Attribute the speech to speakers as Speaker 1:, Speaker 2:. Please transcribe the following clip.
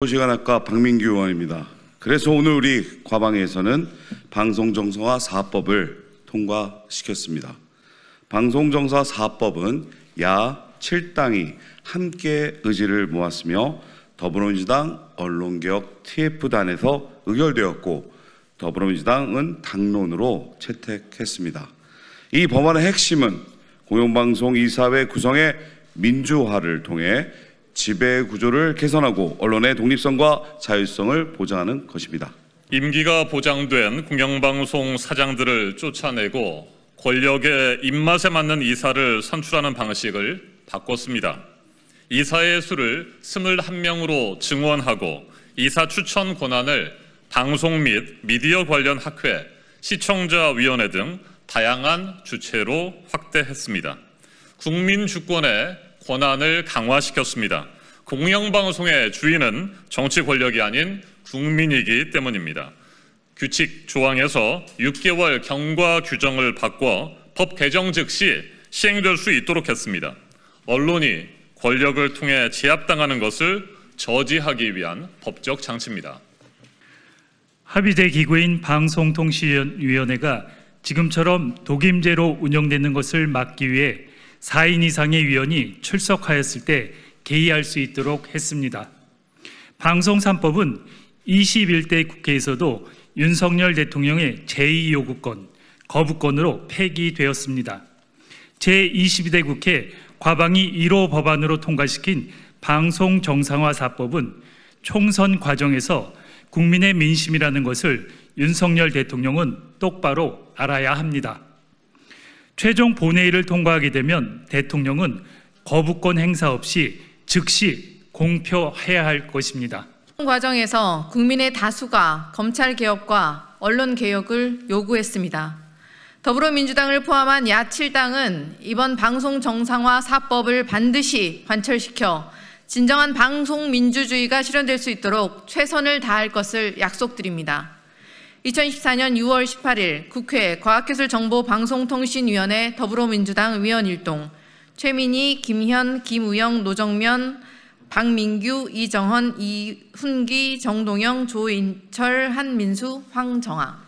Speaker 1: 보시관학과 박민규 의원입니다. 그래서 오늘 우리 과방에서는 방송정서화 사법을 통과시켰습니다. 방송정서화 사법은 야 7당이 함께 의지를 모았으며 더불어민주당 언론개혁 TF단에서 의결되었고 더불어민주당은 당론으로 채택했습니다. 이 법안의 핵심은 공영방송 이사회 구성의 민주화를 통해 지배 구조를 개선하고 언론의 독립성과 자율성을 보장하는 것입니다.
Speaker 2: 임기가 보장된 공영방송 사장들을 쫓아내고 권력의 입맛에 맞는 이사를 선출하는 방식을 바꿨습니다. 이사의 수를 21명으로 증원하고 이사 추천 권한을 방송 및 미디어 관련 학회, 시청자위원회 등 다양한 주체로 확대했습니다. 국민 주권의 권한을 강화시켰습니다. 공영방송의 주인은 정치 권력이 아닌 국민이기 때문입니다. 규칙 조항에서 6개월 경과 규정을 바꿔 법 개정 즉시 시행될 수 있도록 했습니다. 언론이 권력을 통해 제압당하는 것을 저지하기 위한 법적 장치입니다.
Speaker 3: 합의제 기구인 방송통신위원회가 지금처럼 독임제로 운영되는 것을 막기 위해 4인 이상의 위원이 출석하였을 때 개의할 수 있도록 했습니다. 방송 3법은 21대 국회에서도 윤석열 대통령의 제2요구권, 거부권으로 폐기되었습니다. 제22대 국회 과방위 1호 법안으로 통과시킨 방송 정상화 사법은 총선 과정에서 국민의 민심이라는 것을 윤석열 대통령은 똑바로 알아야 합니다. 최종 본회의를 통과하게 되면 대통령은 거부권 행사 없이 즉시 공표해야 할 것입니다.
Speaker 4: 과정에서 국민의 다수가 검찰 개혁과 언론 개혁을 요구했습니다. 더불어민주당을 포함한 야칠당은 이번 방송 정상화 사법을 반드시 관철시켜 진정한 방송 민주주의가 실현될 수 있도록 최선을 다할 것을 약속드립니다. 2014년 6월 18일 국회 과학기술정보방송통신위원회 더불어민주당 위원 일동 최민희, 김현, 김우영, 노정면, 박민규, 이정헌, 이훈기, 정동영, 조인철, 한민수, 황정아